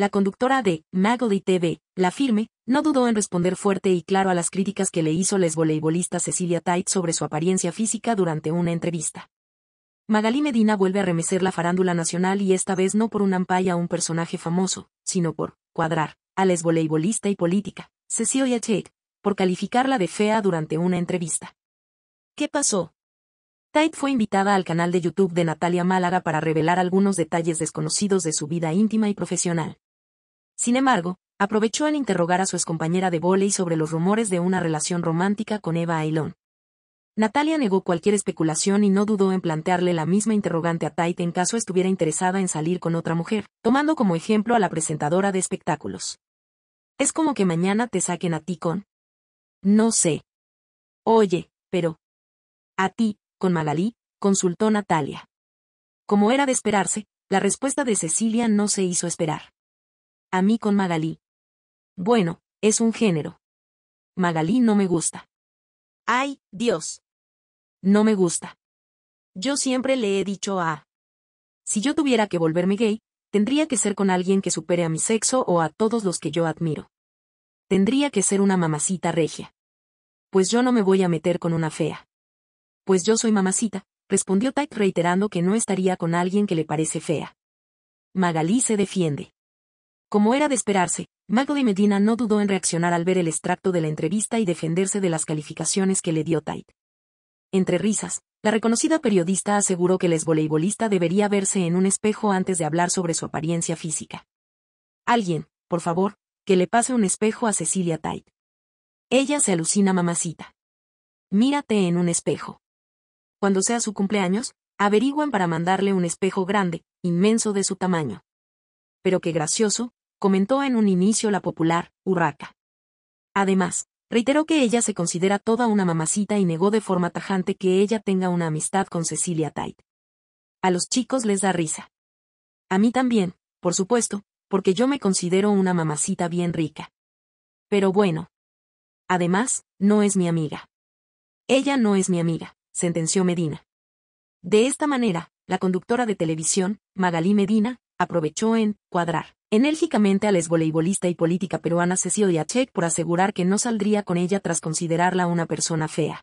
la conductora de Magaly TV, La Firme, no dudó en responder fuerte y claro a las críticas que le hizo la voleibolista Cecilia Tait sobre su apariencia física durante una entrevista. Magali Medina vuelve a remecer la farándula nacional y esta vez no por un ampay a un personaje famoso, sino por cuadrar a la exvoleibolista y política, Cecilia Tait, por calificarla de fea durante una entrevista. ¿Qué pasó? Tait fue invitada al canal de YouTube de Natalia Málaga para revelar algunos detalles desconocidos de su vida íntima y profesional. Sin embargo, aprovechó al interrogar a su excompañera de volei sobre los rumores de una relación romántica con Eva Ailón. Natalia negó cualquier especulación y no dudó en plantearle la misma interrogante a Tait en caso estuviera interesada en salir con otra mujer, tomando como ejemplo a la presentadora de espectáculos. Es como que mañana te saquen a ti con... No sé. Oye, pero... A ti, con Malalí, consultó Natalia. Como era de esperarse, la respuesta de Cecilia no se hizo esperar. A mí con Magalí. Bueno, es un género. Magalí no me gusta. Ay, Dios. No me gusta. Yo siempre le he dicho a... Si yo tuviera que volverme gay, tendría que ser con alguien que supere a mi sexo o a todos los que yo admiro. Tendría que ser una mamacita regia. Pues yo no me voy a meter con una fea. Pues yo soy mamacita, respondió Tyke reiterando que no estaría con alguien que le parece fea. Magalí se defiende. Como era de esperarse, Magdy Medina no dudó en reaccionar al ver el extracto de la entrevista y defenderse de las calificaciones que le dio Tait. Entre risas, la reconocida periodista aseguró que el voleibolista debería verse en un espejo antes de hablar sobre su apariencia física. Alguien, por favor, que le pase un espejo a Cecilia Tait. Ella se alucina mamacita. Mírate en un espejo. Cuando sea su cumpleaños, averigüen para mandarle un espejo grande, inmenso de su tamaño. Pero qué gracioso, comentó en un inicio la popular, Urraca. Además, reiteró que ella se considera toda una mamacita y negó de forma tajante que ella tenga una amistad con Cecilia Tait. A los chicos les da risa. A mí también, por supuesto, porque yo me considero una mamacita bien rica. Pero bueno. Además, no es mi amiga. Ella no es mi amiga, sentenció Medina. De esta manera, la conductora de televisión, Magalí Medina, aprovechó en cuadrar enérgicamente al voleibolista y política peruana Cecilia Check por asegurar que no saldría con ella tras considerarla una persona fea.